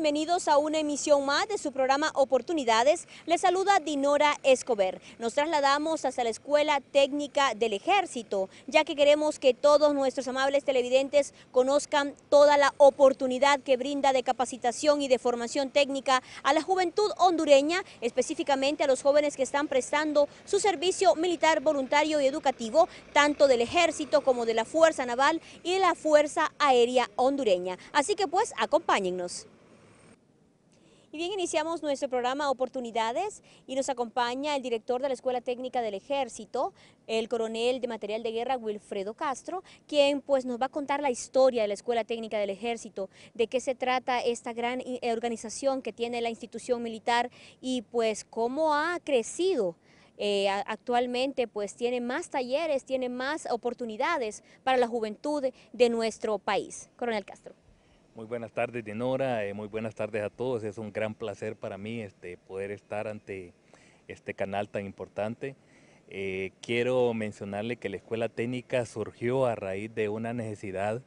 bienvenidos a una emisión más de su programa Oportunidades. Les saluda Dinora Escobar. Nos trasladamos hasta la Escuela Técnica del Ejército, ya que queremos que todos nuestros amables televidentes conozcan toda la oportunidad que brinda de capacitación y de formación técnica a la juventud hondureña, específicamente a los jóvenes que están prestando su servicio militar voluntario y educativo, tanto del Ejército como de la Fuerza Naval y de la Fuerza Aérea Hondureña. Así que pues acompáñennos. Y bien, iniciamos nuestro programa Oportunidades y nos acompaña el director de la Escuela Técnica del Ejército, el coronel de material de guerra Wilfredo Castro, quien pues nos va a contar la historia de la Escuela Técnica del Ejército, de qué se trata esta gran eh, organización que tiene la institución militar y pues cómo ha crecido. Eh, actualmente pues tiene más talleres, tiene más oportunidades para la juventud de nuestro país. Coronel Castro. Muy buenas tardes, Dinora, eh, muy buenas tardes a todos. Es un gran placer para mí este, poder estar ante este canal tan importante. Eh, quiero mencionarle que la escuela técnica surgió a raíz de una necesidad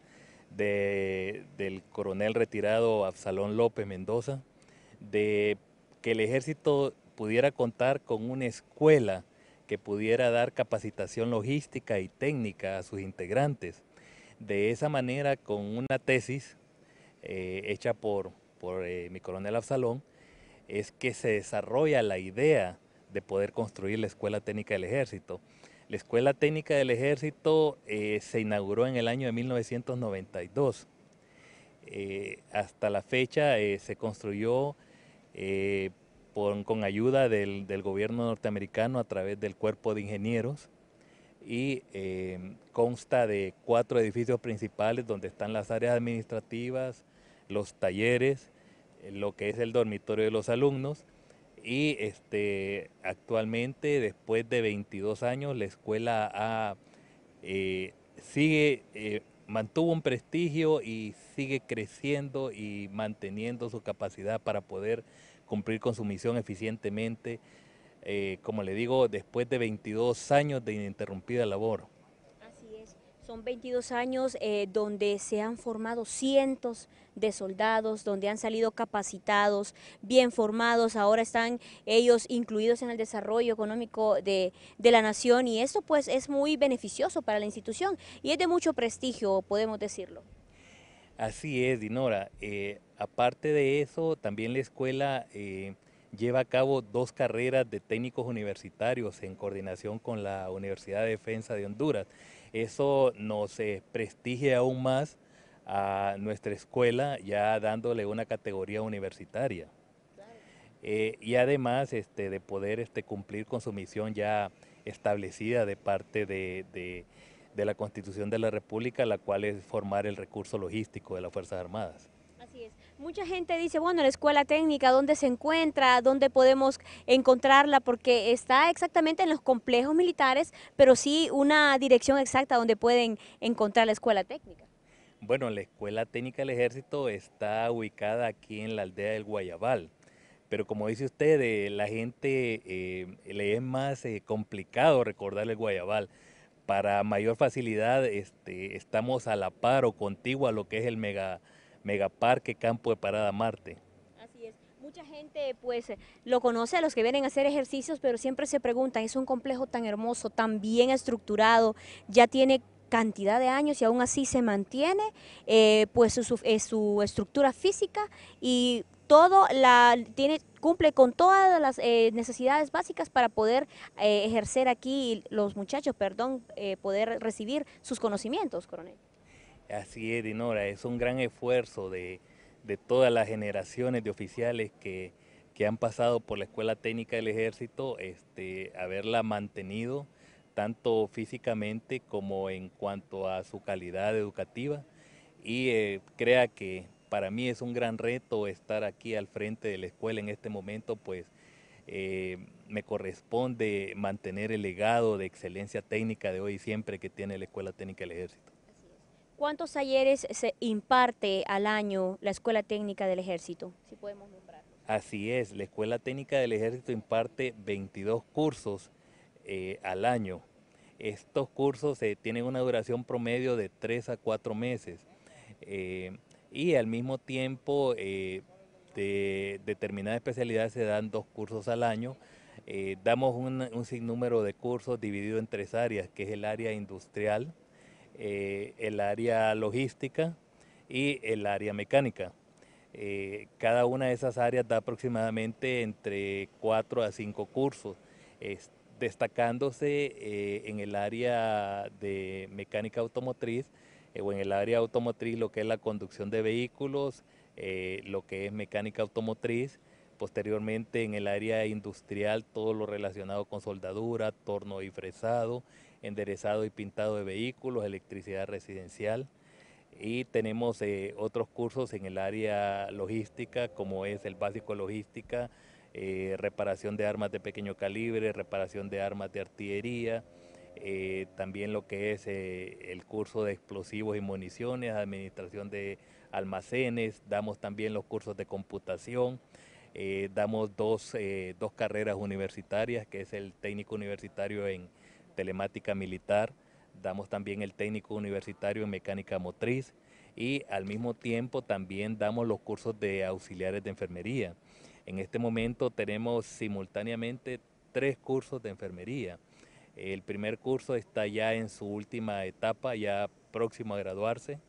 del coronel retirado Absalón López Mendoza, de que el ejército pudiera contar con una escuela que pudiera dar capacitación logística y técnica a sus integrantes. De esa manera, con una tesis eh, hecha por, por eh, mi coronel Absalón, es que se desarrolla la idea de poder construir la Escuela Técnica del Ejército. La Escuela Técnica del Ejército eh, se inauguró en el año de 1992. hasta la fecha se construyó con ayuda del, gobierno norteamericano a través del cuerpo de ingenieros y consta de cuatro edificios principales donde están las áreas administrativas, los talleres, eh, lo que es el dormitorio de los alumnos y este, actualmente después de 22 años la escuela eh, sigue, eh, mantuvo un prestigio y sigue creciendo y manteniendo su capacidad para poder cumplir con su misión eficientemente, como le digo, después de 22 años de ininterrumpida labor. Son 22 años eh, donde se han formado cientos de soldados, donde han salido capacitados, bien formados, ahora están ellos incluidos en el desarrollo económico de, la nación y esto pues es muy beneficioso para la institución y es de mucho prestigio, podemos decirlo. Así es, Dinora. Eh, aparte de eso, también la escuela eh, lleva a cabo dos carreras de técnicos universitarios en coordinación con la Universidad de Defensa de Honduras. Eso nos eh, prestigia aún más a nuestra escuela, ya dándole una categoría universitaria. Eh, y además este, de poder este, cumplir con su misión ya establecida de parte de la Constitución de la República, la cual es formar el recurso logístico de las Fuerzas Armadas. Mucha gente dice, bueno, la escuela técnica, ¿dónde se encuentra? ¿Dónde podemos encontrarla? Porque está exactamente en los complejos militares, pero sí una dirección exacta donde pueden encontrar la escuela técnica. Bueno, la escuela técnica del ejército está ubicada aquí en la aldea del Guayabal, pero como dice usted, eh, la gente eh, le es más eh, complicado recordar el Guayabal. Para mayor facilidad este, estamos a la par o contigua a lo que es el mega Megaparque Campo de Parada Marte. Así es. Mucha gente pues lo conoce, a los que vienen a hacer ejercicios, pero siempre se preguntan, es un complejo tan hermoso, tan bien estructurado, ya tiene cantidad de años y aún así se mantiene eh, pues eh, su, estructura física y todo la tiene cumple con todas las eh, necesidades básicas para poder ejercer aquí los muchachos, perdón, poder recibir sus conocimientos, coronel. Así es, Dinora, es un gran esfuerzo de, todas las generaciones de oficiales que, han pasado por la Escuela Técnica del Ejército, este, haberla mantenido tanto físicamente como en cuanto a su calidad educativa. Y eh, crea que para mí es un gran reto estar aquí al frente de la escuela en este momento, pues eh, me corresponde mantener el legado de excelencia técnica de hoy y siempre que tiene la Escuela Técnica del Ejército. ¿Cuántos talleres se imparte al año la Escuela Técnica del Ejército? Si podemos nombrarlo. Así es, la Escuela Técnica del Ejército imparte 22 cursos eh, al año. Estos cursos eh, tienen una duración promedio de 3 a 4 meses eh, y al mismo tiempo de determinada especialidad se dan dos cursos al año. damos un, sinnúmero de cursos dividido en tres áreas, que es el área industrial, eh, el área logística y el área mecánica. Eh, cada una de esas áreas da aproximadamente entre cuatro a 5 cursos, destacándose eh, en el área de mecánica automotriz o en el área automotriz lo que es la conducción de vehículos, lo que es mecánica automotriz, posteriormente en el área industrial todo lo relacionado con soldadura, torno y fresado, enderezado y pintado de vehículos, electricidad residencial y tenemos eh, otros cursos en el área logística como es el básico logística, eh, reparación de armas de pequeño calibre, reparación de armas de artillería, eh, también lo que es el curso de explosivos y municiones, administración de almacenes, damos también los cursos de computación. damos dos, dos carreras universitarias, que es el técnico universitario en, telemática militar, damos también el técnico universitario en mecánica motriz y al mismo tiempo también damos los cursos de auxiliares de enfermería. En este momento tenemos simultáneamente tres cursos de enfermería. El primer curso está ya en su última etapa, ya próximo a graduarse.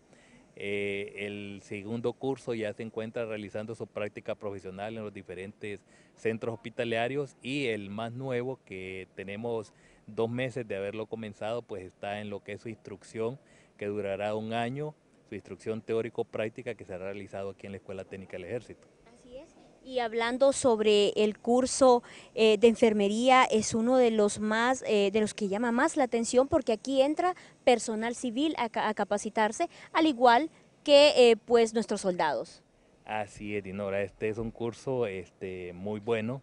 Eh, el segundo curso ya se encuentra realizando su práctica profesional en los diferentes centros hospitalarios y el más nuevo que tenemos dos meses de haberlo comenzado, pues está en lo que es su instrucción, que durará un año, su instrucción teórico-práctica que se ha realizado aquí en la Escuela Técnica del Ejército. Así es. Y hablando sobre el curso eh, de enfermería, es uno de los más, eh, de los que llama más la atención porque aquí entra personal civil a, capacitarse, al igual que eh, pues nuestros soldados. Así es, Dinora, este es un curso este, muy bueno,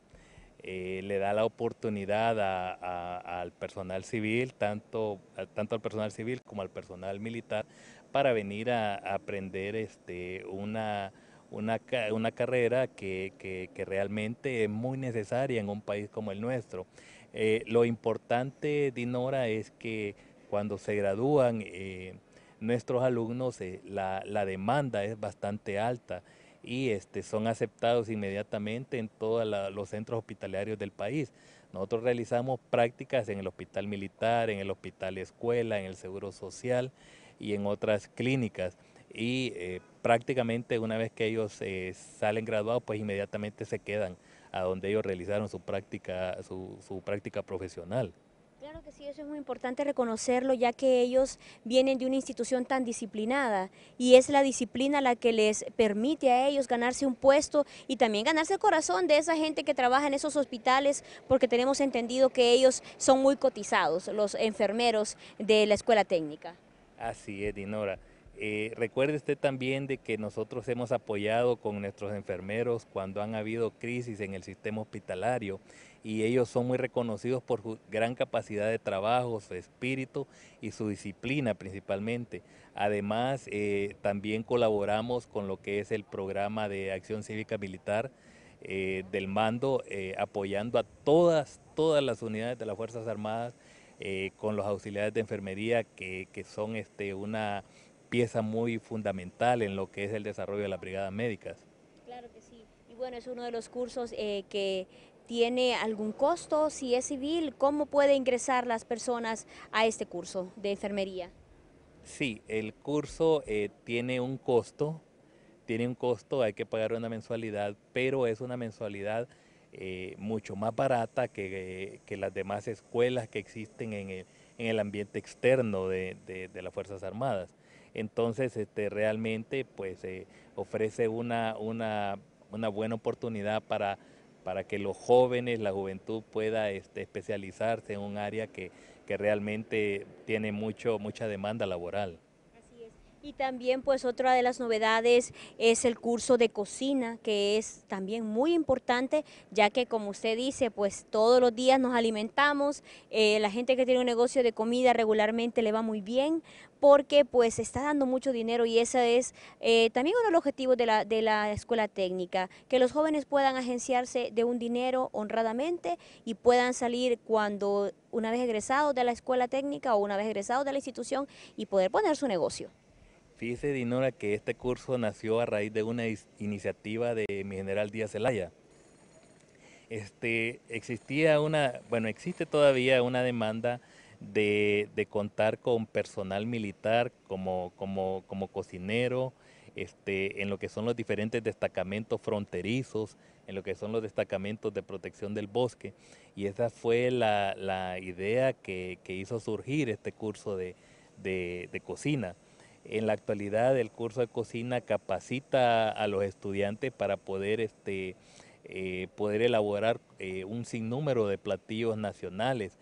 eh, le da la oportunidad al personal civil, tanto, tanto al personal civil como al personal militar, para venir a, aprender este, una, carrera que, realmente es muy necesaria en un país como el nuestro. Eh, lo importante, Dinora, es que cuando se gradúan eh, nuestros alumnos, la, la demanda es bastante alta y este, son aceptados inmediatamente en todos los centros hospitalarios del país. Nosotros realizamos prácticas en el hospital militar, en el hospital escuela, en el seguro social y en otras clínicas. Y eh, prácticamente una vez que ellos eh, salen graduados, pues inmediatamente se quedan a donde ellos realizaron su práctica, su práctica profesional. Claro que sí, eso es muy importante reconocerlo, ya que ellos vienen de una institución tan disciplinada y es la disciplina la que les permite a ellos ganarse un puesto y también ganarse el corazón de esa gente que trabaja en esos hospitales, porque tenemos entendido que ellos son muy cotizados, los enfermeros de la escuela técnica. Así es, Dinora. Eh, recuerde usted también de que nosotros hemos apoyado con nuestros enfermeros cuando han habido crisis en el sistema hospitalario y ellos son muy reconocidos por su gran capacidad de trabajo, su espíritu y su disciplina principalmente. Además, eh, también colaboramos con lo que es el programa de acción cívica militar eh, del mando, eh, apoyando a todas, todas las unidades de las Fuerzas Armadas con los auxiliares de enfermería que, son este, una pieza muy fundamental en lo que es el desarrollo de las brigadas médicas. Claro que sí. Y bueno, es uno de los cursos que ¿Tiene algún costo? Si es civil, ¿cómo puede ingresar las personas a este curso de enfermería? Sí, el curso eh, tiene un costo, tiene un costo, hay que pagar una mensualidad, pero es una mensualidad eh, mucho más barata eh, que, las demás escuelas que existen en el, ambiente externo de, las Fuerzas Armadas. Entonces, este, realmente pues, ofrece una buena oportunidad para para que los jóvenes, la juventud pueda este, especializarse en un área que, realmente tiene mucha demanda laboral. Y también pues otra de las novedades es el curso de cocina, que es también muy importante, ya que como usted dice, pues todos los días nos alimentamos, eh, la gente que tiene un negocio de comida regularmente le va muy bien, porque pues está dando mucho dinero y ese es eh, también uno de los objetivos de la, de la escuela técnica, que los jóvenes puedan agenciarse de un dinero honradamente y puedan salir cuando una vez egresados de la escuela técnica o una vez egresados de la institución y poder poner su negocio. Fíjese, Dinora que este curso nació a raíz de una iniciativa de mi general Díaz Zelaya. Este, existía una, bueno, existe todavía una demanda de, contar con personal militar como, cocinero, este, en lo que son los diferentes destacamentos fronterizos, en lo que son los destacamentos de protección del bosque. Y esa fue la, idea que, hizo surgir este curso de cocina. En la actualidad el curso de cocina capacita a los estudiantes para poder, este, eh, poder elaborar eh, un sinnúmero de platillos nacionales.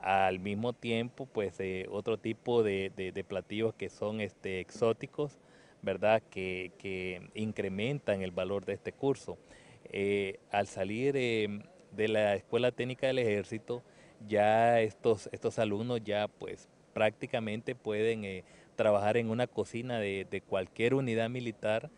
Al mismo tiempo, pues eh, otro tipo de, platillos que son este, exóticos, ¿verdad? Que, incrementan el valor de este curso. al salir em, de la Escuela Técnica del Ejército, ya estos, estos alumnos ya pues prácticamente pueden trabajar en una cocina de, cualquier unidad militar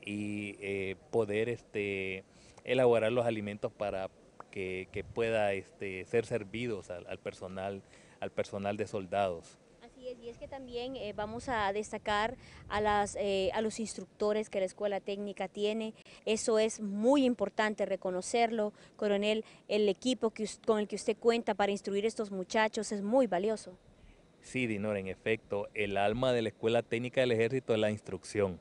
y eh, poder este, elaborar los alimentos para que, pueda este, ser servidos al, personal, al personal de soldados. Así es, y es que también eh, vamos a destacar a, las, eh, a los instructores que la escuela técnica tiene. Eso es muy importante reconocerlo, coronel. El equipo con el que usted cuenta para instruir a estos muchachos es muy valioso. Sí, Dinor, en efecto, el alma de la Escuela Técnica del Ejército es la instrucción.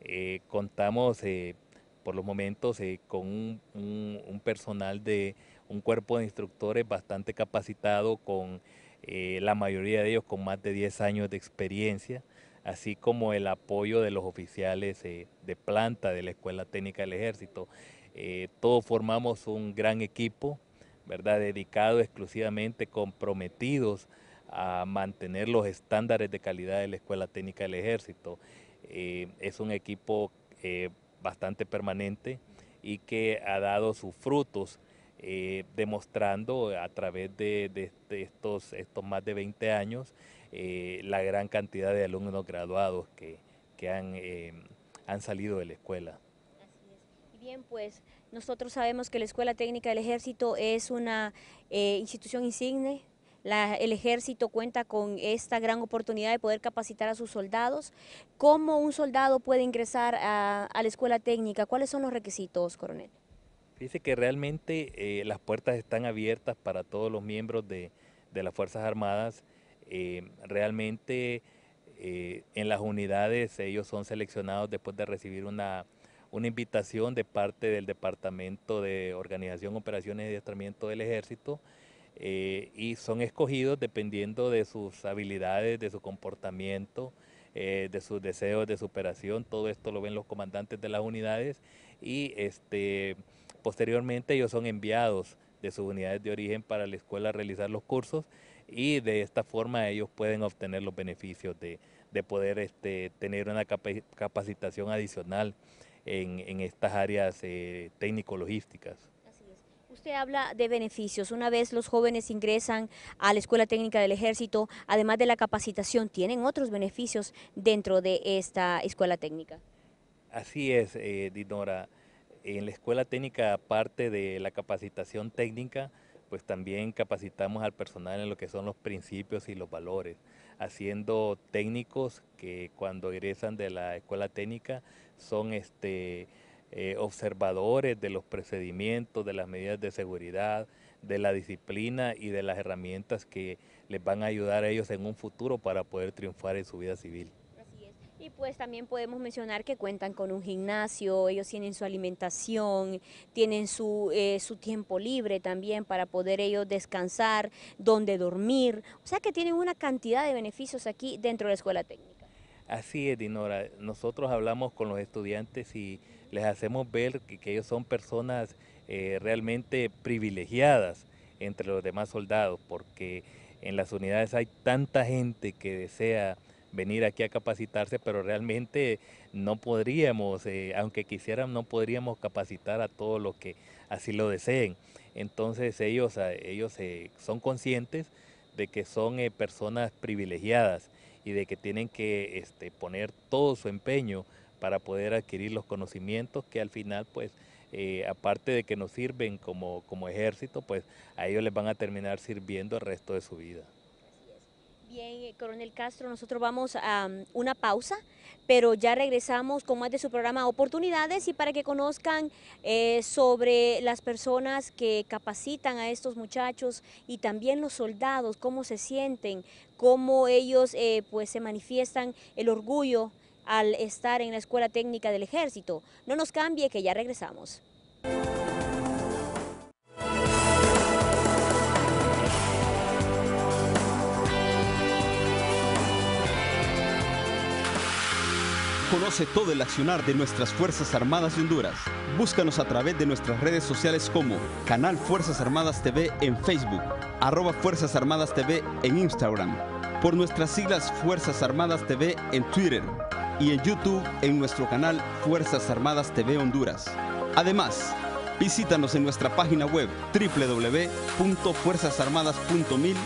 Eh, contamos eh, por los momentos eh, con un, personal de un cuerpo de instructores bastante capacitado, con la mayoría de ellos con más de 10 años de experiencia, así como el apoyo de los oficiales de planta de la Escuela Técnica del Ejército. todos formamos un gran equipo, ¿verdad? Dedicado exclusivamente, comprometidos a mantener los estándares de calidad de la Escuela Técnica del Ejército. Eh, es un equipo eh, bastante permanente y que ha dado sus frutos, eh, demostrando a través de, este, estos, estos más de 20 años la gran cantidad de alumnos graduados que, que han, han salido de la escuela. Bien, pues nosotros sabemos que la Escuela Técnica del Ejército es una institución insigne el ejército cuenta con esta gran oportunidad de poder capacitar a sus soldados. ¿Cómo un soldado puede ingresar a, la escuela técnica? ¿Cuáles son los requisitos, coronel? Dice que realmente eh, las puertas están abiertas para todos los miembros de, las Fuerzas Armadas. Eh, realmente eh, en las unidades ellos son seleccionados después de recibir una, invitación de parte del Departamento de Organización, Operaciones y Adiestramiento del Ejército eh, y son escogidos dependiendo de sus habilidades, de su comportamiento, eh, de sus deseos de superación. Todo esto lo ven los comandantes de las unidades y este, posteriormente ellos son enviados de sus unidades de origen para la escuela a realizar los cursos y de esta forma ellos pueden obtener los beneficios de, poder este, tener una capacitación adicional en, estas áreas eh, técnico-logísticas habla de beneficios. Una vez los jóvenes ingresan a la Escuela Técnica del Ejército, además de la capacitación, ¿tienen otros beneficios dentro de esta Escuela Técnica? Así es, eh, Dinora. En la Escuela Técnica, aparte de la capacitación técnica, pues también capacitamos al personal en lo que son los principios y los valores, haciendo técnicos que cuando egresan de la escuela técnica son este, eh, observadores de los procedimientos, de las medidas de seguridad, de la disciplina y de las herramientas que les van a ayudar a ellos en un futuro para poder triunfar en su vida civil. Y pues también podemos mencionar que cuentan con un gimnasio, ellos tienen su alimentación, tienen su, eh, su tiempo libre también para poder ellos descansar, donde dormir. O sea que tienen una cantidad de beneficios aquí dentro de la escuela técnica. Así es, Dinora. Nosotros hablamos con los estudiantes y les hacemos ver que, ellos son personas eh, realmente privilegiadas entre los demás soldados, porque en las unidades hay tanta gente que desea venir aquí a capacitarse, pero realmente no podríamos, eh, aunque quisieran, no podríamos capacitar a todos los que así lo deseen. Entonces ellos, ah, ellos eh, son conscientes de que son personas privilegiadas y de que tienen que este, poner todo su empeño para poder adquirir los conocimientos que al final pues eh, aparte de que nos sirven como, como ejército, pues a ellos les van a terminar sirviendo el resto de su vida. Bien, eh, coronel Castro, nosotros vamos a um, una pausa, pero ya regresamos con más de su programa Oportunidades y para que conozcan eh, sobre las personas que capacitan a estos muchachos y también los soldados, cómo se sienten, cómo ellos pues se manifiestan el orgullo al estar en la Escuela Técnica del Ejército. No nos cambie que ya regresamos. Conoce todo el accionar de nuestras Fuerzas Armadas de Honduras. Búscanos a través de nuestras redes sociales como Canal Fuerzas Armadas TV en Facebook, arroba Fuerzas Armadas TV en Instagram, por nuestras siglas Fuerzas Armadas TV en Twitter y en YouTube en nuestro canal Fuerzas Armadas TV Honduras. Además, visítanos en nuestra página web www.fuerzasarmadas.mil.hn.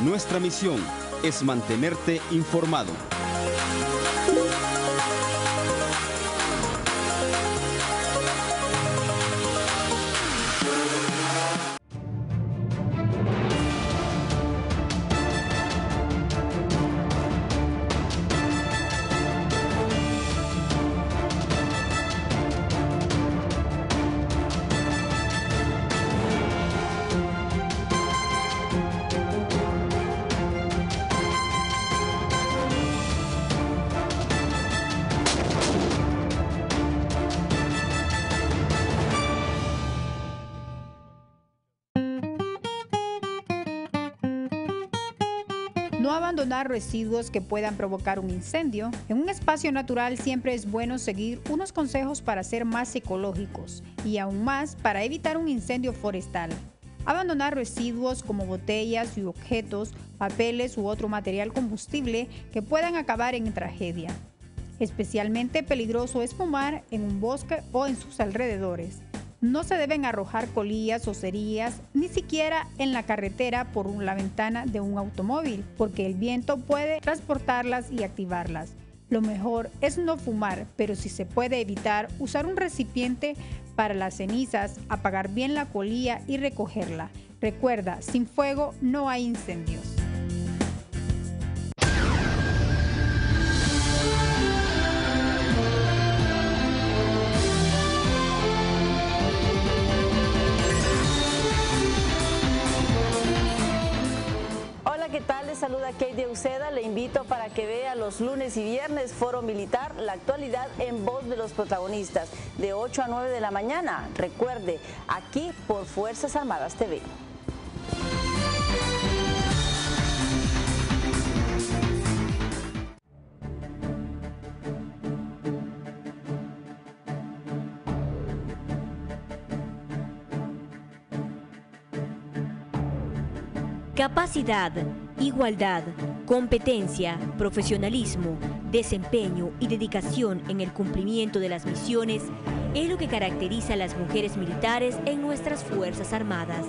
Nuestra misión es mantenerte informado. residuos que puedan provocar un incendio. En un espacio natural siempre es bueno seguir unos consejos para ser más ecológicos y aún más para evitar un incendio forestal. Abandonar residuos como botellas y objetos, papeles u otro material combustible que puedan acabar en tragedia. Especialmente peligroso es fumar en un bosque o en sus alrededores. No se deben arrojar colillas, o cerillas ni siquiera en la carretera por la ventana de un automóvil, porque el viento puede transportarlas y activarlas. Lo mejor es no fumar, pero si se puede evitar, usar un recipiente para las cenizas, apagar bien la colilla y recogerla. Recuerda, sin fuego no hay incendios. saluda de Uceda. Le invito para que vea los lunes y viernes Foro Militar, la actualidad en voz de los protagonistas, de 8 a 9 de la mañana. Recuerde, aquí por Fuerzas Armadas TV. Capacidad, igualdad, competencia, profesionalismo, desempeño y dedicación en el cumplimiento de las misiones es lo que caracteriza a las mujeres militares en nuestras Fuerzas Armadas.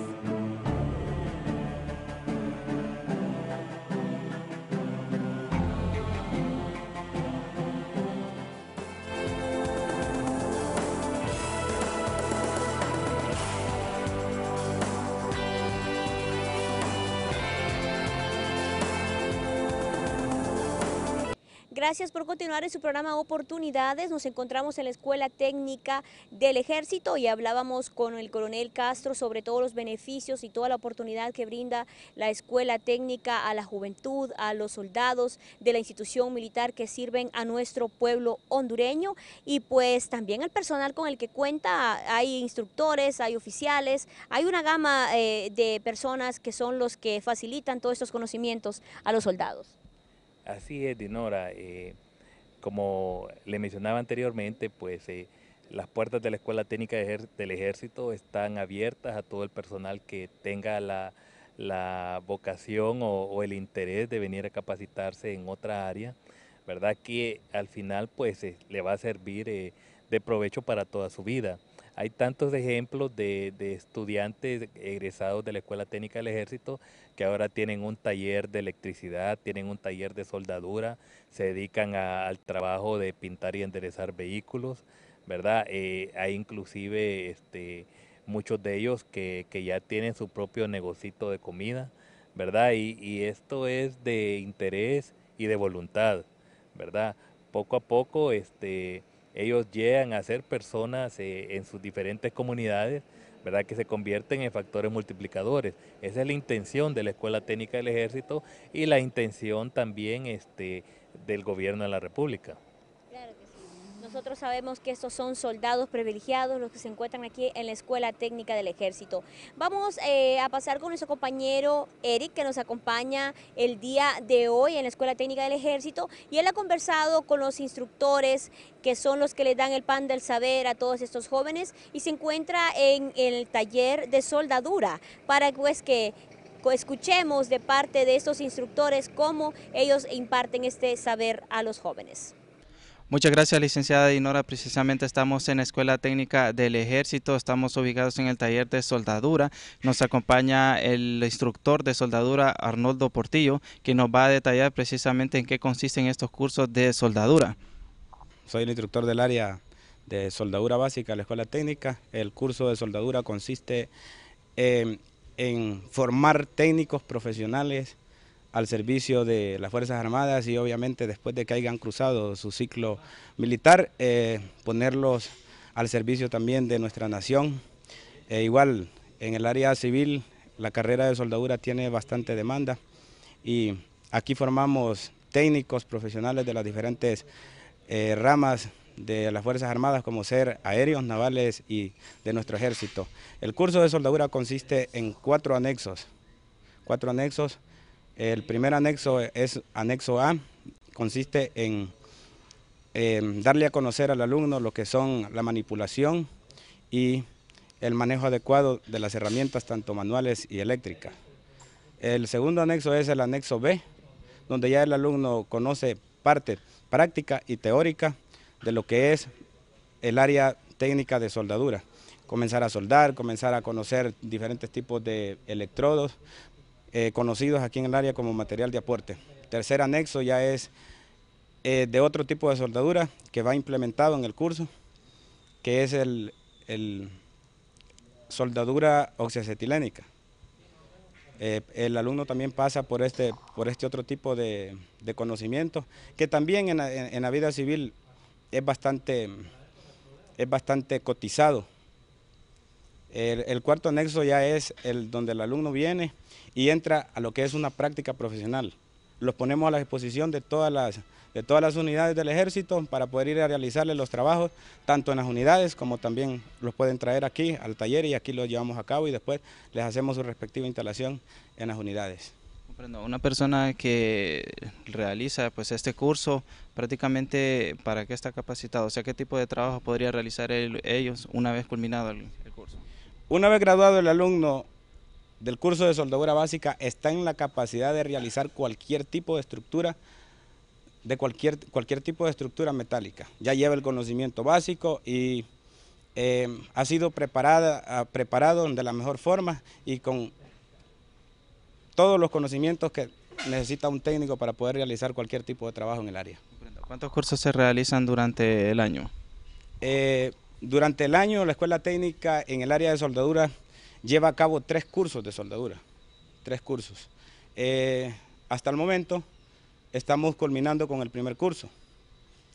Gracias por continuar en su programa Oportunidades. Nos encontramos en la Escuela Técnica del Ejército y hablábamos con el coronel Castro sobre todos los beneficios y toda la oportunidad que brinda la Escuela Técnica a la juventud, a los soldados de la institución militar que sirven a nuestro pueblo hondureño y pues también al personal con el que cuenta. Hay instructores, hay oficiales, hay una gama eh, de personas que son los que facilitan todos estos conocimientos a los soldados. Así es, Dinora. Eh, como le mencionaba anteriormente, pues eh, las puertas de la Escuela Técnica del Ejército están abiertas a todo el personal que tenga la, vocación o, el interés de venir a capacitarse en otra área, ¿verdad? Que al final pues eh, le va a servir de provecho para toda su vida. Hay tantos ejemplos de, estudiantes egresados de la Escuela Técnica del Ejército que ahora tienen un taller de electricidad, tienen un taller de soldadura, se dedican al trabajo de pintar y enderezar vehículos, ¿verdad? Eh, hay inclusive este, muchos de ellos que, ya tienen su propio negocito de comida, ¿verdad? Y, y esto es de interés y de voluntad, ¿verdad? Poco a poco, este ellos llegan a ser personas eh, en sus diferentes comunidades, ¿verdad? Que se convierten en factores multiplicadores. Esa es la intención de la Escuela Técnica del Ejército y la intención también este, del Gobierno de la República. Nosotros sabemos que estos son soldados privilegiados, los que se encuentran aquí en la Escuela Técnica del Ejército. Vamos eh, a pasar con nuestro compañero Eric, que nos acompaña el día de hoy en la Escuela Técnica del Ejército, y él ha conversado con los instructores, que son los que le dan el pan del saber a todos estos jóvenes, y se encuentra en el taller de soldadura, para que pues, escuchemos de parte de estos instructores cómo ellos imparten este saber a los jóvenes. Muchas gracias, licenciada Dinora. Precisamente estamos en la Escuela Técnica del Ejército, estamos ubicados en el taller de soldadura. Nos acompaña el instructor de soldadura, Arnoldo Portillo, que nos va a detallar precisamente en qué consisten estos cursos de soldadura. Soy el instructor del área de soldadura básica de la Escuela Técnica. El curso de soldadura consiste en, en formar técnicos profesionales al servicio de las Fuerzas Armadas y obviamente después de que hayan cruzado su ciclo militar, eh, ponerlos al servicio también de nuestra nación. Eh, igual, en el área civil, la carrera de soldadura tiene bastante demanda y aquí formamos técnicos profesionales de las diferentes eh, ramas de las Fuerzas Armadas como ser aéreos, navales y de nuestro ejército. El curso de soldadura consiste en cuatro anexos, cuatro anexos el primer anexo es anexo A, consiste en em, darle a conocer al alumno lo que son la manipulación y el manejo adecuado de las herramientas tanto manuales y eléctricas. El segundo anexo es el anexo B, donde ya el alumno conoce parte práctica y teórica de lo que es el área técnica de soldadura. Comenzar a soldar, comenzar a conocer diferentes tipos de electrodos, eh, conocidos aquí en el área como material de aporte. Tercer anexo ya es eh, de otro tipo de soldadura que va implementado en el curso, que es el, soldadura oxiacetilénica. Eh, el alumno también pasa por este, por este otro tipo de, conocimiento, que también en la, en la vida civil es bastante, es bastante cotizado. El, cuarto anexo ya es el donde el alumno viene y entra a lo que es una práctica profesional. Los ponemos a la disposición de todas las, de todas las unidades del ejército para poder ir a realizarle los trabajos, tanto en las unidades como también los pueden traer aquí al taller y aquí los llevamos a cabo y después les hacemos su respectiva instalación en las unidades. Una persona que realiza pues este curso, prácticamente ¿para qué está capacitado? O sea, ¿qué tipo de trabajo podría realizar ellos una vez culminado el curso? Una vez graduado el alumno del curso de soldadura básica está en la capacidad de realizar cualquier tipo de estructura de cualquier, cualquier tipo de estructura metálica. Ya lleva el conocimiento básico y eh, ha sido preparada, preparado de la mejor forma y con todos los conocimientos que necesita un técnico para poder realizar cualquier tipo de trabajo en el área. ¿Cuántos cursos se realizan durante el año? Eh, durante el año, la Escuela Técnica en el área de soldadura lleva a cabo tres cursos de soldadura, tres cursos. Eh, hasta el momento estamos culminando con el primer curso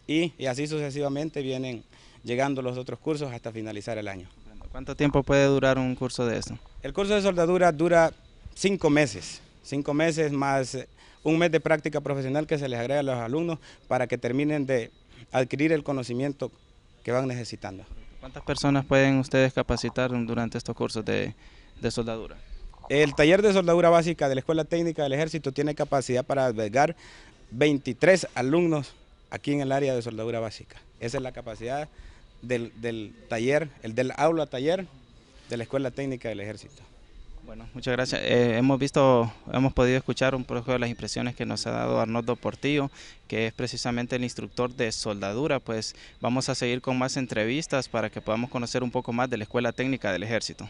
y, así sucesivamente vienen llegando los otros cursos hasta finalizar el año. ¿Cuánto tiempo puede durar un curso de eso? El curso de soldadura dura cinco meses, cinco meses más eh, un mes de práctica profesional que se les agrega a los alumnos para que terminen de adquirir el conocimiento que van necesitando. ¿Cuántas personas pueden ustedes capacitar durante estos cursos de, soldadura? El taller de soldadura básica de la Escuela Técnica del Ejército tiene capacidad para albergar 23 alumnos aquí en el área de soldadura básica. Esa es la capacidad del, del taller, el del aula taller de la Escuela Técnica del Ejército. Bueno, muchas gracias. Eh, hemos visto, hemos podido escuchar un poco de las impresiones que nos ha dado Arnoldo Portillo, que es precisamente el instructor de soldadura. Pues vamos a seguir con más entrevistas para que podamos conocer un poco más de la Escuela Técnica del Ejército.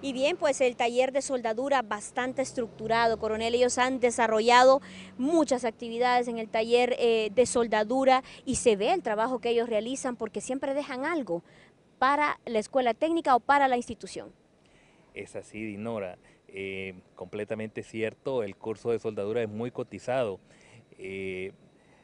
Y bien, pues el taller de soldadura bastante estructurado, coronel, ellos han desarrollado muchas actividades en el taller eh, de soldadura y se ve el trabajo que ellos realizan porque siempre dejan algo para la escuela técnica o para la institución es así, Dinora. Eh, completamente cierto, el curso de soldadura es muy cotizado. Eh,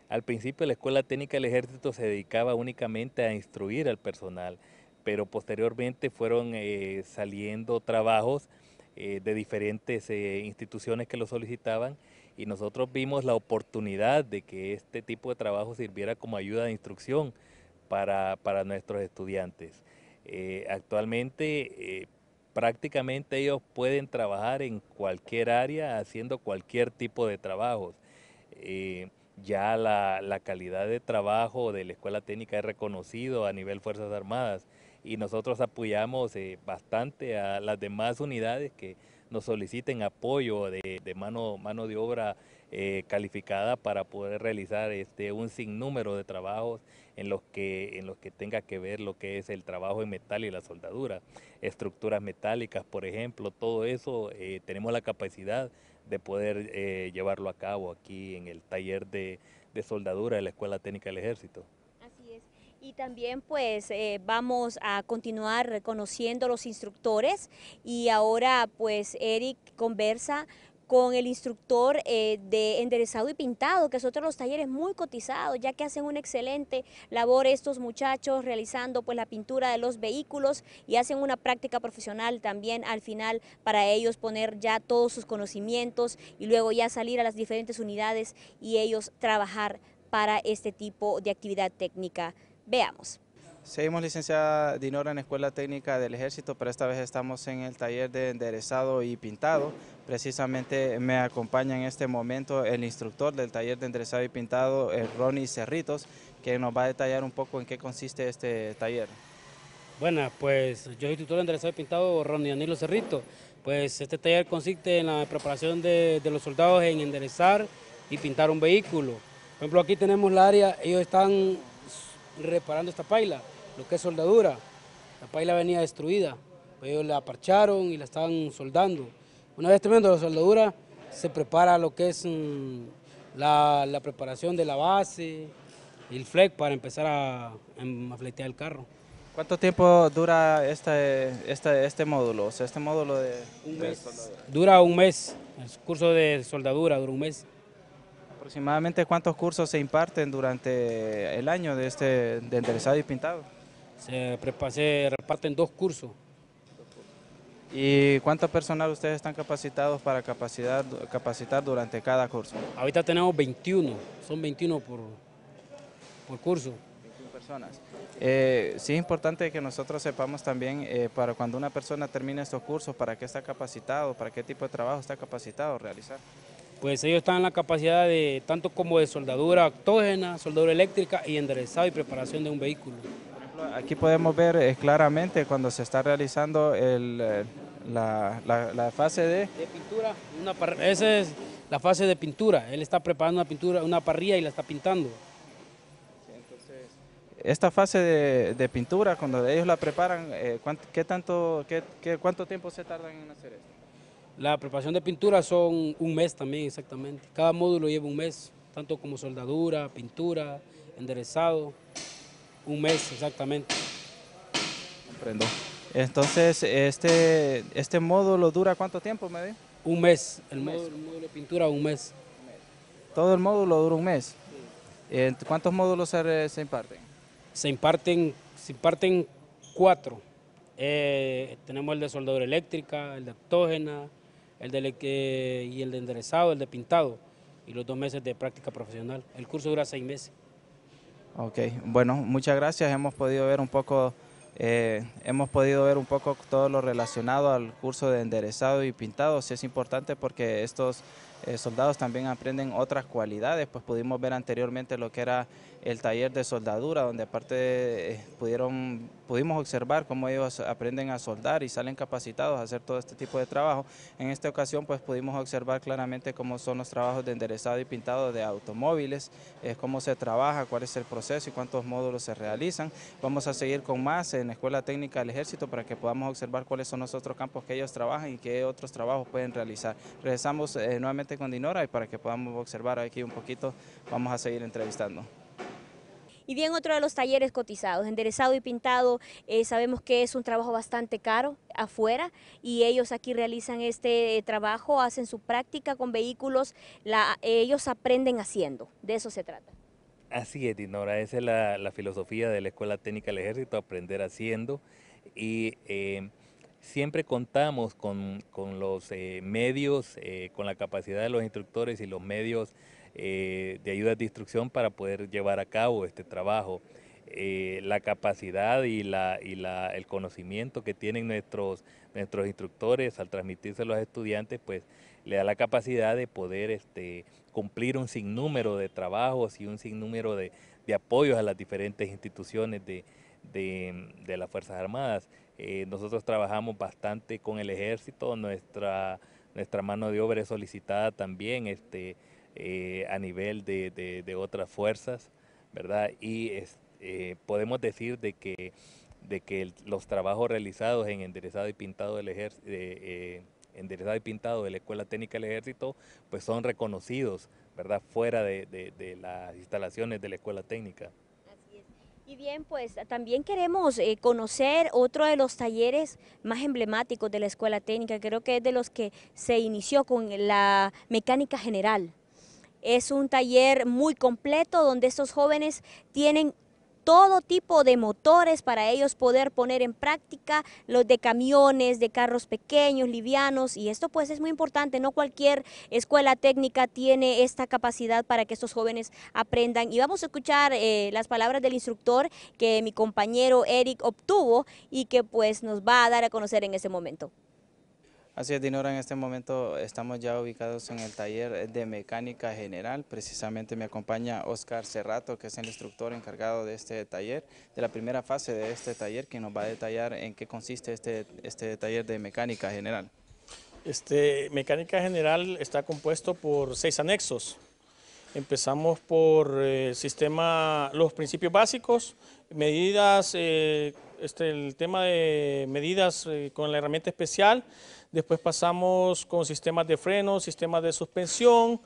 al principio la Escuela Técnica del Ejército se dedicaba únicamente a instruir al personal, pero posteriormente fueron eh, saliendo trabajos de diferentes instituciones que lo solicitaban y nosotros vimos la oportunidad de que este tipo de trabajo sirviera como ayuda de instrucción para, para nuestros estudiantes. actualmente prácticamente ellos pueden trabajar en cualquier área haciendo cualquier tipo de trabajos. Eh, ya la, calidad de trabajo de la Escuela Técnica es reconocido a nivel Fuerzas Armadas y nosotros apoyamos eh, bastante a las demás unidades que nos soliciten apoyo de, mano, mano de obra eh, calificada para poder realizar este, un sinnúmero de trabajos en los, que, en los que tenga que ver lo que es el trabajo en metal y la soldadura, estructuras metálicas, por ejemplo, todo eso eh, tenemos la capacidad de poder eh, llevarlo a cabo aquí en el taller de, soldadura de la Escuela Técnica del Ejército. así es Y también pues vamos a continuar reconociendo los instructores y ahora pues Eric conversa con el instructor eh, de enderezado y pintado, que es otro de los talleres muy cotizados, ya que hacen una excelente labor estos muchachos realizando pues la pintura de los vehículos y hacen una práctica profesional también al final para ellos poner ya todos sus conocimientos y luego ya salir a las diferentes unidades y ellos trabajar para este tipo de actividad técnica. Veamos. Seguimos licenciada Dinora en Escuela Técnica del Ejército, pero esta vez estamos en el taller de enderezado y pintado. Precisamente me acompaña en este momento el instructor del taller de enderezado y pintado, Ronnie Cerritos, que nos va a detallar un poco en qué consiste este taller. Bueno, pues yo soy instructor de enderezado y pintado, Ronnie Danilo Cerritos. Pues este taller consiste en la preparación de, de los soldados en enderezar y pintar un vehículo. Por ejemplo, aquí tenemos la área, ellos están reparando esta paila lo que es soldadura. La paila venía destruida, pues ellos la parcharon y la estaban soldando. Una vez terminando la soldadura, se prepara lo que es mm, la, preparación de la base y el flec para empezar a, em, a el carro. ¿Cuánto tiempo dura este, este, este módulo? sea, este módulo de, un mes. Dura un mes. El curso de soldadura dura un mes. Aproximadamente cuántos cursos se imparten durante el año de este de enderezado y pintado? Se, reparten dos cursos. ¿Y cuántos personal ustedes están capacitados para capacitar durante cada curso? Ahorita tenemos 21, son 21 por, por curso. 21 personas. Eh, sí es importante que nosotros sepamos también eh, para cuando una persona termina estos cursos, para qué está capacitado, para qué tipo de trabajo está capacitado realizar. Pues ellos están en la capacidad de tanto como de soldadura octógena, soldadura eléctrica y enderezado y preparación de un vehículo. Aquí podemos ver eh, claramente cuando se está realizando eh, la, fase de... de pintura, esa es la fase de pintura. Él está preparando una pintura, una parrilla y la está pintando. esta fase de, pintura, cuando ellos la preparan, eh, qué tanto, qué, ¿cuánto tiempo se tardan en hacer esto? La preparación de pintura son un mes también, exactamente. Cada módulo lleva un mes, tanto como soldadura, pintura, enderezado. Un mes exactamente. Comprendo. Entonces, este, este módulo dura cuánto tiempo, me Un mes. El, el módulo, de pintura, un mes. Todo el módulo dura un mes. Sí. Eh, ¿Cuántos módulos se, imparten? Se imparten, se imparten cuatro. Eh, tenemos el de soldadura eléctrica, el de octógena, el de, eh, y el de enderezado, el de pintado, y los dos meses de práctica profesional. El curso dura seis meses. Ok, bueno, muchas gracias. Hemos podido ver un poco, eh, hemos podido ver un poco todo lo relacionado al curso de enderezado y pintado. Sí Es importante porque estos eh, soldados también aprenden otras cualidades. Pues pudimos ver anteriormente lo que era el taller de soldadura, donde aparte eh, pudieron, pudimos observar cómo ellos aprenden a soldar y salen capacitados a hacer todo este tipo de trabajo. En esta ocasión pues pudimos observar claramente cómo son los trabajos de enderezado y pintado de automóviles, eh, cómo se trabaja, cuál es el proceso y cuántos módulos se realizan. Vamos a seguir con más en la Escuela Técnica del Ejército para que podamos observar cuáles son los otros campos que ellos trabajan y qué otros trabajos pueden realizar. Regresamos eh, nuevamente con Dinora y para que podamos observar aquí un poquito, vamos a seguir entrevistando. Y bien otro de los talleres cotizados, enderezado y pintado, eh, sabemos que es un trabajo bastante caro afuera y ellos aquí realizan este eh, trabajo, hacen su práctica con vehículos, la, ellos aprenden haciendo, de eso se trata. Así es, Dinora, esa es la, filosofía de la Escuela Técnica del Ejército, aprender haciendo y... Eh, siempre contamos con, los medios, con la capacidad de los instructores y los medios eh, de ayuda de instrucción para poder llevar a cabo este trabajo. Eh, la capacidad y, el conocimiento que tienen nuestros, nuestros instructores al transmitirse a los estudiantes, pues le da la capacidad de poder este, cumplir un sinnúmero de trabajos y un sinnúmero de, apoyos a las diferentes instituciones de, las Fuerzas Armadas. Eh, nosotros trabajamos bastante con el ejército, nuestra, nuestra mano de obra es solicitada también este, eh, a nivel de, otras fuerzas, ¿verdad? Y eh, podemos decir de que, de que los trabajos realizados en enderezado y pintado del ejército, eh, enderezado y pintado de la Escuela Técnica del Ejército, pues son reconocidos, ¿verdad? Fuera de, las instalaciones de la Escuela Técnica. Y bien, pues también queremos conocer otro de los talleres más emblemáticos de la Escuela Técnica, creo que es de los que se inició con la mecánica general. Es un taller muy completo donde estos jóvenes tienen todo tipo de motores para ellos poder poner en práctica, los de camiones, de carros pequeños, livianos, y esto pues es muy importante, no cualquier escuela técnica tiene esta capacidad para que estos jóvenes aprendan. Y vamos a escuchar eh, las palabras del instructor que mi compañero Eric obtuvo y que pues nos va a dar a conocer en ese momento. Así es, Dinora, en este momento estamos ya ubicados en el taller de mecánica general. Precisamente me acompaña Oscar Cerrato, que es el instructor encargado de este taller, de la primera fase de este taller, que nos va a detallar en qué consiste este, este taller de mecánica general. Este, mecánica general está compuesto por seis anexos. Empezamos por el eh, sistema, los principios básicos, medidas, eh, este, el tema de medidas eh, con la herramienta especial, Después pasamos con sistemas de frenos, sistemas de suspensión,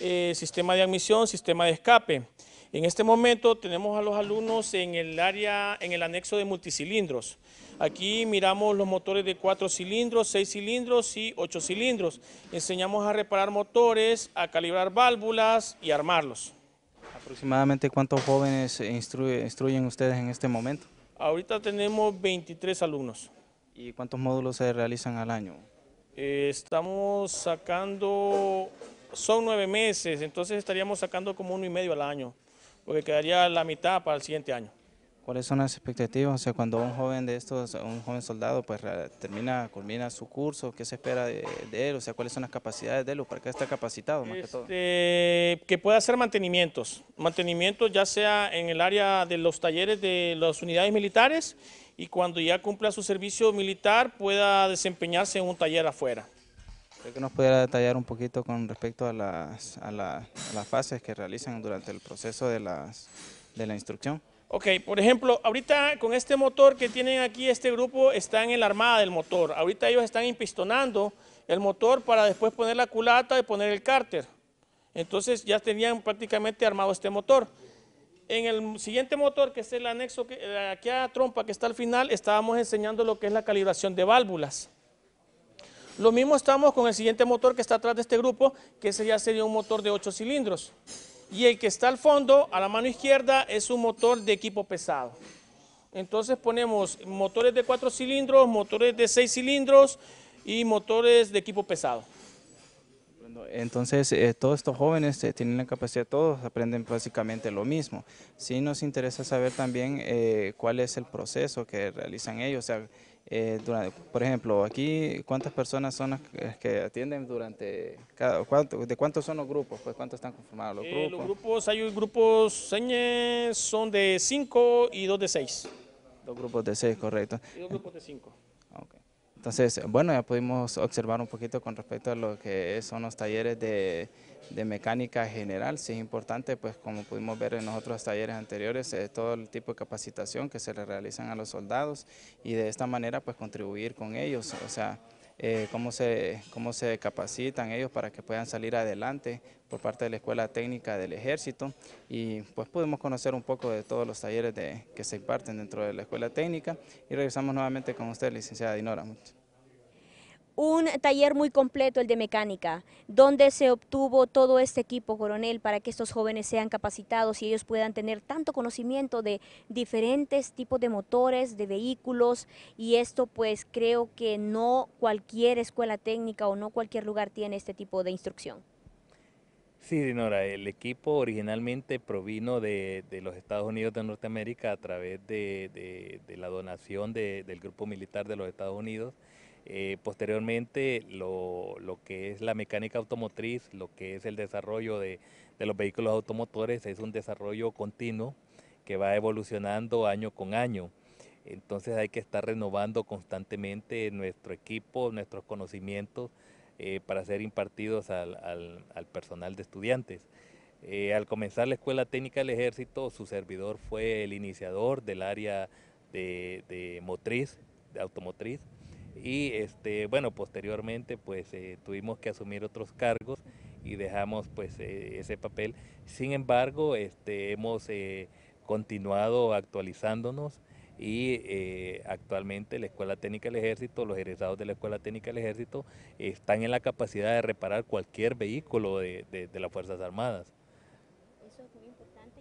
eh, sistema de admisión, sistema de escape. En este momento tenemos a los alumnos en el área, en el anexo de multicilindros. Aquí miramos los motores de cuatro cilindros, seis cilindros y ocho cilindros. Enseñamos a reparar motores, a calibrar válvulas y armarlos. ¿Aproximadamente cuántos jóvenes instruyen ustedes en este momento? Ahorita tenemos 23 alumnos. ¿Y cuántos módulos se realizan al año? Eh, estamos sacando, son nueve meses, entonces estaríamos sacando como uno y medio al año, porque quedaría la mitad para el siguiente año. ¿Cuáles son las expectativas? O sea, cuando un joven de estos, un joven soldado, pues termina, culmina su curso, ¿qué se espera de, él? O sea, ¿cuáles son las capacidades de él? ¿Para qué está capacitado más que todo? Este, que pueda hacer mantenimientos, mantenimientos ya sea en el área de los talleres de las unidades militares y cuando ya cumpla su servicio militar pueda desempeñarse en un taller afuera. Creo que nos pudiera detallar un poquito con respecto a las, las fases que realizan durante el proceso de, las, de la instrucción. Ok, por ejemplo, ahorita con este motor que tienen aquí, este grupo está en la armada del motor. Ahorita ellos están empistonando el motor para después poner la culata y poner el cárter. Entonces ya tenían prácticamente armado este motor. En el siguiente motor, que es el anexo, que, eh, aquí a trompa que está al final, estábamos enseñando lo que es la calibración de válvulas. Lo mismo estamos con el siguiente motor que está atrás de este grupo, que ese ya sería un motor de 8 cilindros. Y el que está al fondo, a la mano izquierda, es un motor de equipo pesado. Entonces ponemos motores de cuatro cilindros, motores de seis cilindros y motores de equipo pesado. Entonces, eh, todos estos jóvenes eh, tienen la capacidad, todos aprenden básicamente lo mismo. Si nos interesa saber también eh, cuál es el proceso que realizan ellos, o sea, eh, por ejemplo, aquí, ¿cuántas personas son las que atienden durante cada, cuánto, de cuántos son los grupos? Pues, ¿cuántos están conformados los grupos? Eh, los grupos, hay grupos, son de cinco y dos de seis. Dos grupos de seis, correcto. Y dos grupos de cinco. Entonces, bueno, ya pudimos observar un poquito con respecto a lo que son los talleres de de mecánica general. si es importante, pues como pudimos ver en los otros talleres anteriores, eh, todo el tipo de capacitación que se le realizan a los soldados y de esta manera pues contribuir con ellos, o sea, eh, cómo, se, cómo se capacitan ellos para que puedan salir adelante por parte de la Escuela Técnica del Ejército y pues pudimos conocer un poco de todos los talleres de, que se imparten dentro de la Escuela Técnica y regresamos nuevamente con usted, licenciada Dinora un taller muy completo, el de mecánica, donde se obtuvo todo este equipo, coronel, para que estos jóvenes sean capacitados y ellos puedan tener tanto conocimiento de diferentes tipos de motores, de vehículos, y esto pues creo que no cualquier escuela técnica o no cualquier lugar tiene este tipo de instrucción. Sí, Dinora, el equipo originalmente provino de, los Estados Unidos de Norteamérica a través de la donación del Grupo Militar de los Estados Unidos eh, posteriormente, lo, que es la mecánica automotriz, lo que es el desarrollo de, los vehículos automotores, es un desarrollo continuo que va evolucionando año con año. Entonces hay que estar renovando constantemente nuestro equipo, nuestros conocimientos eh, para ser impartidos al, personal de estudiantes. Eh, al comenzar la Escuela Técnica del Ejército, su servidor fue el iniciador del área de, de motriz, de automotriz, y este, bueno, posteriormente pues eh, tuvimos que asumir otros cargos y dejamos pues eh, ese papel. Sin embargo, este, hemos eh, continuado actualizándonos y actualmente la Escuela Técnica del Ejército, los egresados de la Escuela Técnica del Ejército están en la capacidad de reparar cualquier vehículo de las Fuerzas Armadas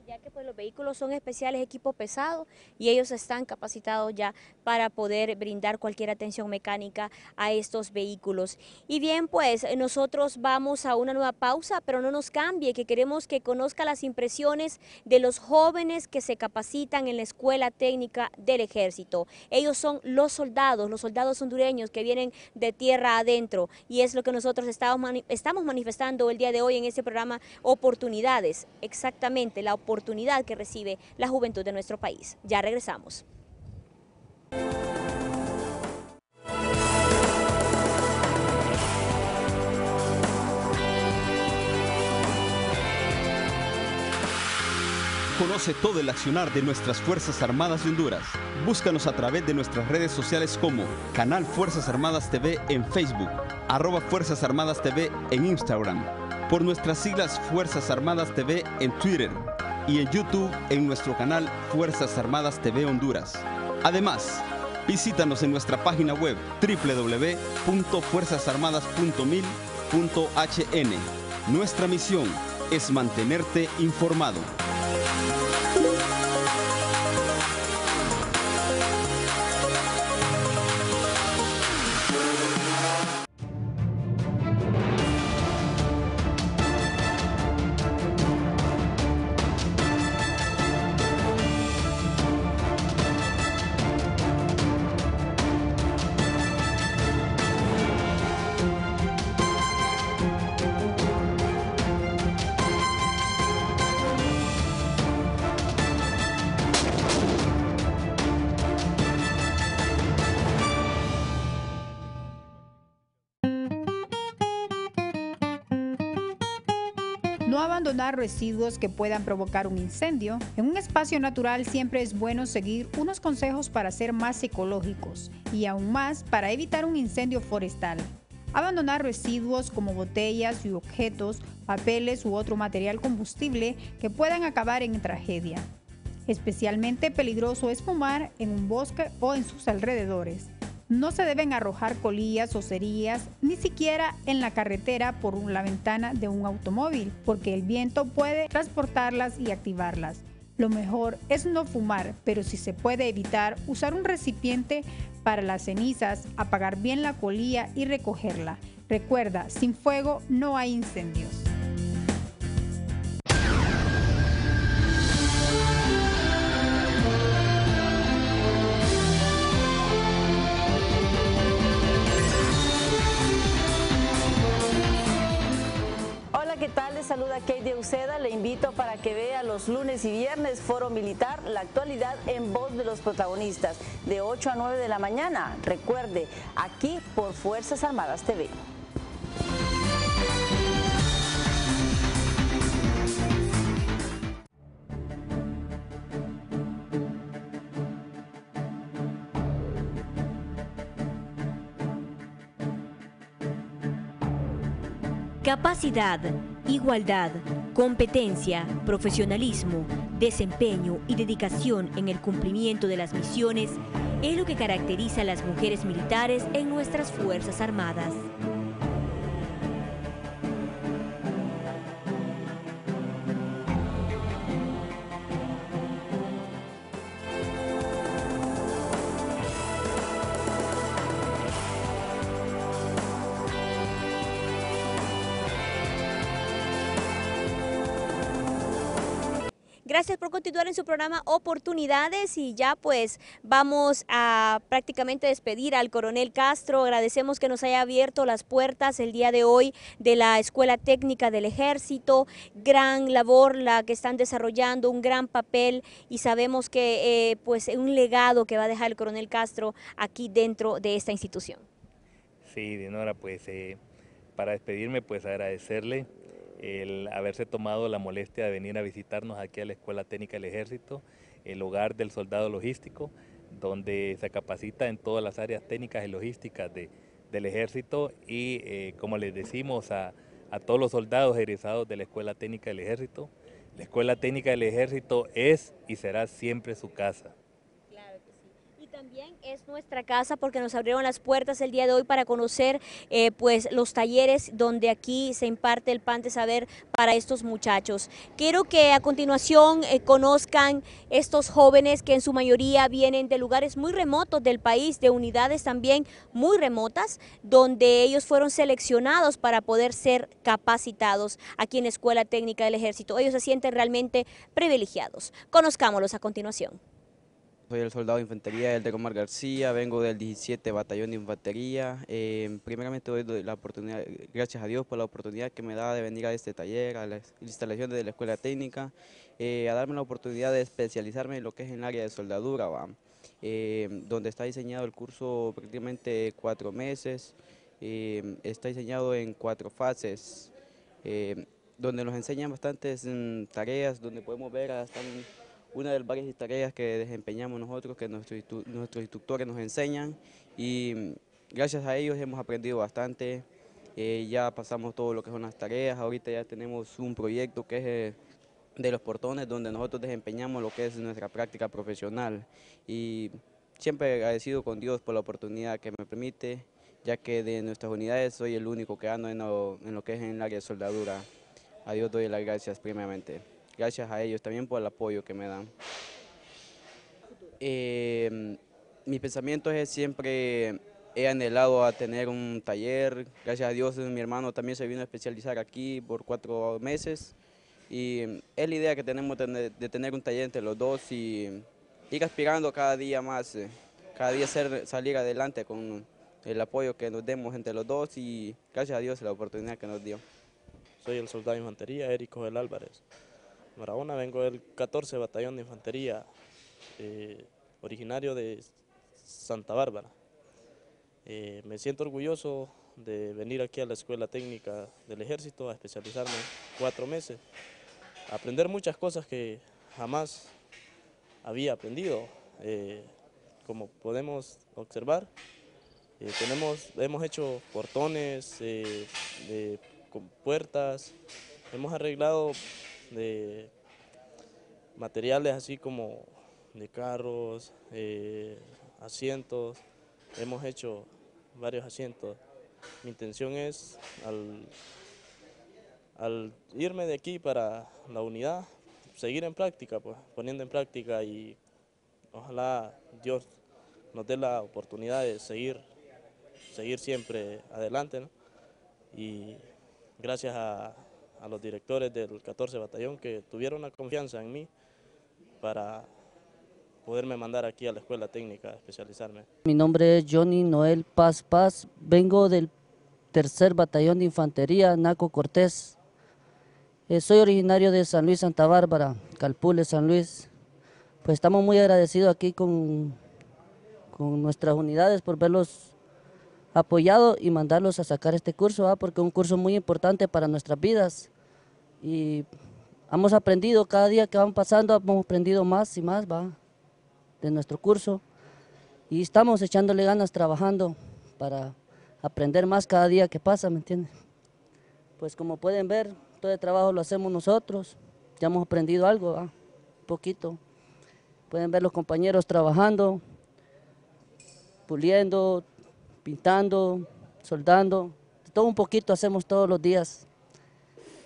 ya que pues los vehículos son especiales, equipo pesado, y ellos están capacitados ya para poder brindar cualquier atención mecánica a estos vehículos. Y bien, pues nosotros vamos a una nueva pausa, pero no nos cambie, que queremos que conozca las impresiones de los jóvenes que se capacitan en la Escuela Técnica del Ejército. Ellos son los soldados, los soldados hondureños que vienen de tierra adentro, y es lo que nosotros estamos manifestando el día de hoy en este programa Oportunidades, exactamente la oportunidad que recibe la juventud de nuestro país. Ya regresamos. Conoce todo el accionar de nuestras Fuerzas Armadas de Honduras. Búscanos a través de nuestras redes sociales como Canal Fuerzas Armadas TV en Facebook, arroba Fuerzas Armadas TV en Instagram, por nuestras siglas Fuerzas Armadas TV en Twitter y en YouTube en nuestro canal Fuerzas Armadas TV Honduras. Además, visítanos en nuestra página web www.fuerzasarmadas.mil.hn. Nuestra misión es mantenerte informado. residuos que puedan provocar un incendio. En un espacio natural siempre es bueno seguir unos consejos para ser más ecológicos y aún más para evitar un incendio forestal. Abandonar residuos como botellas y objetos, papeles u otro material combustible que puedan acabar en tragedia. Especialmente peligroso es fumar en un bosque o en sus alrededores. No se deben arrojar colillas o cerillas, ni siquiera en la carretera por la ventana de un automóvil, porque el viento puede transportarlas y activarlas. Lo mejor es no fumar, pero si se puede evitar, usar un recipiente para las cenizas, apagar bien la colilla y recogerla. Recuerda, sin fuego no hay incendios. Seda, le invito para que vea los lunes y viernes Foro Militar, la actualidad en voz de los protagonistas, de 8 a 9 de la mañana. Recuerde, aquí por Fuerzas Armadas TV. Capacidad, igualdad, Competencia, profesionalismo, desempeño y dedicación en el cumplimiento de las misiones es lo que caracteriza a las mujeres militares en nuestras Fuerzas Armadas. Gracias por continuar en su programa Oportunidades y ya pues vamos a prácticamente despedir al coronel Castro. Agradecemos que nos haya abierto las puertas el día de hoy de la Escuela Técnica del Ejército. Gran labor la que están desarrollando, un gran papel y sabemos que eh, pues un legado que va a dejar el coronel Castro aquí dentro de esta institución. Sí, Dinora, pues eh, para despedirme pues agradecerle el haberse tomado la molestia de venir a visitarnos aquí a la Escuela Técnica del Ejército, el hogar del soldado logístico, donde se capacita en todas las áreas técnicas y logísticas del ejército y eh, como les decimos a, a todos los soldados egresados de la Escuela Técnica del Ejército, la Escuela Técnica del Ejército es y será siempre su casa también es nuestra casa porque nos abrieron las puertas el día de hoy para conocer eh, pues los talleres donde aquí se imparte el pan de saber para estos muchachos. Quiero que a continuación eh, conozcan estos jóvenes que en su mayoría vienen de lugares muy remotos del país, de unidades también muy remotas, donde ellos fueron seleccionados para poder ser capacitados aquí en la Escuela Técnica del Ejército. Ellos se sienten realmente privilegiados. Conozcámoslos a continuación. Soy el soldado de infantería de Omar García, vengo del 17 Batallón de Infantería. Eh, primeramente doy la oportunidad, gracias a Dios por la oportunidad que me da de venir a este taller, a la instalación de la Escuela Técnica, eh, a darme la oportunidad de especializarme en lo que es en el área de soldadura, va, eh, donde está diseñado el curso prácticamente cuatro meses, está diseñado en cuatro fases, donde nos enseñan bastantes mm, tareas, donde podemos ver hasta... Ah, una de las varias tareas que desempeñamos nosotros, que nuestros, instructores nos enseñan y mm, gracias a ellos hemos aprendido bastante, eh, ya pasamos todo lo que son las tareas, ahorita ya tenemos un proyecto que es... Eh, de los portones donde nosotros desempeñamos lo que es nuestra práctica profesional y siempre agradecido con Dios por la oportunidad que me permite, ya que de nuestras unidades soy el único que ando en lo, que es en el área de soldadura. A Dios doy las gracias primeramente gracias a ellos, también por el apoyo que me dan. Eh, mi pensamiento es siempre he anhelado a tener un taller, gracias a Dios mi hermano también se vino a especializar aquí por cuatro meses y es la idea que tenemos de tener un taller entre los dos y ir aspirando cada día más, eh, cada día ser, salir adelante con el apoyo que nos demos entre los dos y gracias a Dios la oportunidad que nos dio. Soy el soldado de infantería, Erico del Álvarez. Marabona, vengo del 14 Batallón de Infantería, eh, originario de Santa Bárbara. Eh, me siento orgulloso de venir aquí a la Escuela Técnica del Ejército a especializarme cuatro meses, aprender muchas cosas que jamás había aprendido. Eh, como podemos observar, tenemos, hemos hecho portones, con puertas, hemos arreglado de materiales así como de carros, eh, asientos. Hemos hecho varios asientos. Mi intención es, al, irme de aquí para la unidad, seguir en práctica, pues, poniendo en práctica y ojalá Dios nos dé la oportunidad de seguir, seguir siempre adelante. Y gracias a, a los directores del 14 Batallón que tuvieron la confianza en mí para poderme mandar aquí a la escuela técnica a especializarme. Mi nombre es Johnny Noel Paz Paz, vengo del tercer batallón de infantería Naco Cortés. Eh, soy originario de San Luis, Santa Bárbara, Calpule, San Luis. Pues estamos muy agradecidos aquí con, con nuestras unidades por verlos apoyado y mandarlos a sacar este curso, porque es un curso muy importante para nuestras vidas. Y hemos aprendido, cada día que van pasando, hemos aprendido más y más va de nuestro curso. Y estamos echándole ganas, trabajando para aprender más cada día que pasa, ¿me entiendes? Pues como pueden ver, todo el trabajo lo hacemos nosotros, ya hemos aprendido algo, un poquito. Pueden ver los compañeros trabajando, puliendo, pintando, soldando, todo un poquito hacemos todos los días.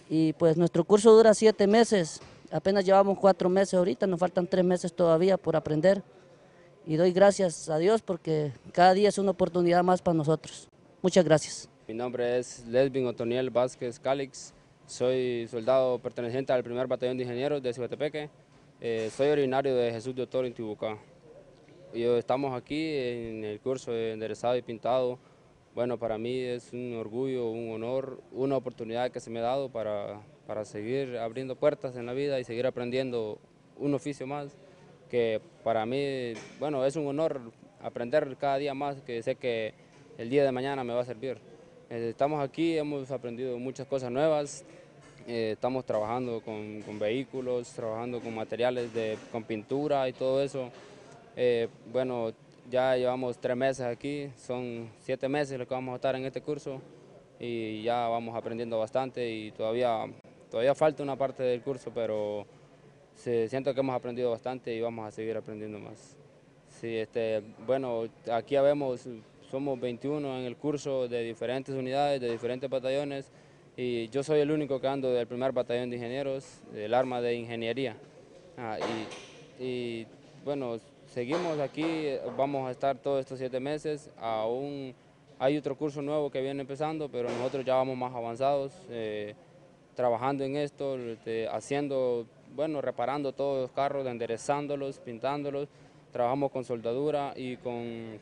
Y pues nuestro curso dura siete meses, apenas llevamos cuatro meses ahorita, nos faltan tres meses todavía por aprender. Y doy gracias a Dios porque cada día es una oportunidad más para nosotros. Muchas gracias. Mi nombre es Lesbin Otoniel Vázquez Calix, soy soldado perteneciente al primer batallón de ingenieros de Cihuatepeque, eh, soy originario de Jesús de Otoro, en Tibucá estamos aquí en el curso de enderezado y pintado. Bueno, para mí es un orgullo, un honor, una oportunidad que se me ha dado para, para seguir abriendo puertas en la vida y seguir aprendiendo un oficio más, que para mí, bueno, es un honor aprender cada día más, que sé que el día de mañana me va a servir. Eh, estamos aquí, hemos aprendido muchas cosas nuevas, eh, estamos trabajando con, con, vehículos, trabajando con materiales, de, con pintura y todo eso. Eh, bueno, ya llevamos tres meses aquí, son siete meses los que vamos a estar en este curso y ya vamos aprendiendo bastante y todavía, todavía falta una parte del curso, pero siento que hemos aprendido bastante y vamos a seguir aprendiendo más. Sí, este, bueno, aquí vemos, somos 21 en el curso de diferentes unidades, de diferentes batallones y yo soy el único que ando del primer batallón de ingenieros, del arma de ingeniería. Ah, y bueno, seguimos aquí, vamos a estar todos estos siete meses, aún hay otro curso nuevo que viene empezando, pero nosotros ya vamos más avanzados, eh, trabajando en esto, este, haciendo, bueno, reparando todos los carros, enderezándolos, pintándolos, trabajamos con soldadura y con,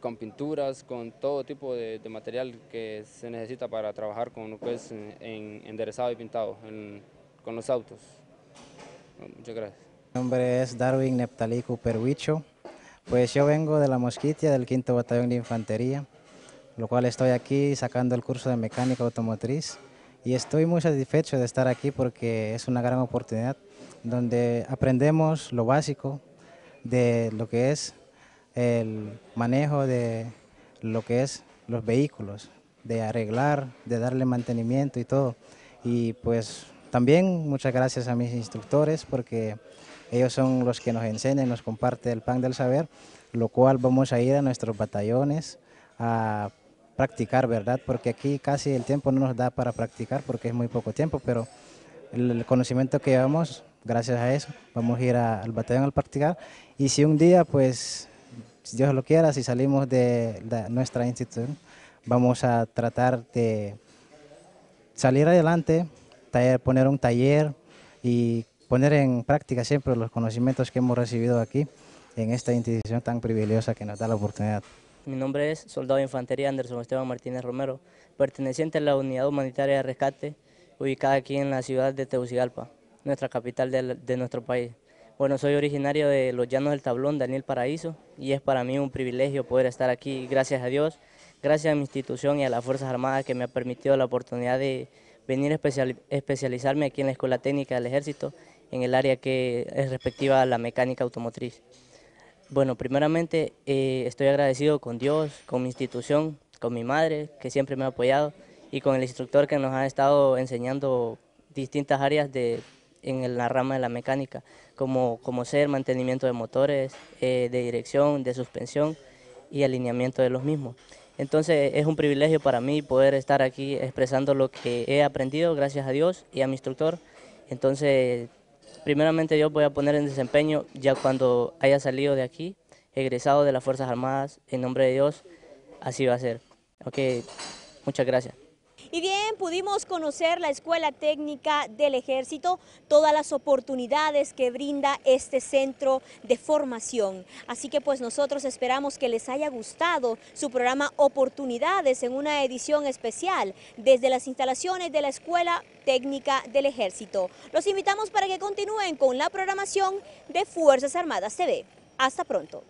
con pinturas, con todo tipo de, material que se necesita para trabajar con lo que es enderezado y pintado con los autos. Muchas gracias. Mi nombre es Darwin Neptalí Perwicho. Pues yo vengo de la Mosquitia, del quinto batallón de infantería, lo cual estoy aquí sacando el curso de mecánica automotriz y estoy muy satisfecho de estar aquí porque es una gran oportunidad donde aprendemos lo básico de lo que es el manejo de lo que es los vehículos, de arreglar, de darle mantenimiento y todo. Y pues también muchas gracias a mis instructores porque ellos son los que nos enseñan, nos comparten el pan del saber, lo cual vamos a ir a nuestros batallones a practicar, ¿verdad? Porque aquí casi el tiempo no nos da para practicar porque es muy poco tiempo, pero el conocimiento que llevamos, gracias a eso, vamos a ir al batallón a practicar. Y si un día, pues, Dios lo quiera, si salimos de, nuestra institución, vamos a tratar de salir adelante, poner un taller y poner en práctica siempre los conocimientos que hemos recibido aquí en esta institución tan privilegiosa que nos da la oportunidad. Mi nombre es Soldado de Infantería Anderson Esteban Martínez Romero, perteneciente a la Unidad Humanitaria de Rescate, ubicada aquí en la ciudad de Tegucigalpa, nuestra capital de, de nuestro país. Bueno, soy originario de Los Llanos del Tablón, Daniel Paraíso, y es para mí un privilegio poder estar aquí, gracias a Dios, gracias a mi institución y a las Fuerzas Armadas que me ha permitido la oportunidad de venir a especializarme aquí en la Escuela Técnica del Ejército en el área que es respectiva a la mecánica automotriz. Bueno, primeramente eh, estoy agradecido con Dios, con mi institución, con mi madre, que siempre me ha apoyado, y con el instructor que nos ha estado enseñando distintas áreas de, en la rama de la mecánica, como, como ser mantenimiento de motores, eh, de dirección, de suspensión y alineamiento de los mismos. Entonces es un privilegio para mí poder estar aquí expresando lo que he aprendido, gracias a Dios y a mi instructor. Entonces Primeramente yo voy a poner en desempeño ya cuando haya salido de aquí, egresado de las Fuerzas Armadas, en nombre de Dios, así va a ser. Ok, muchas gracias. Y bien, pudimos conocer la Escuela Técnica del Ejército, todas las oportunidades que brinda este centro de formación. Así que pues nosotros esperamos que les haya gustado su programa Oportunidades en una edición especial desde las instalaciones de la Escuela Técnica del Ejército. Los invitamos para que continúen con la programación de Fuerzas Armadas TV. Hasta pronto.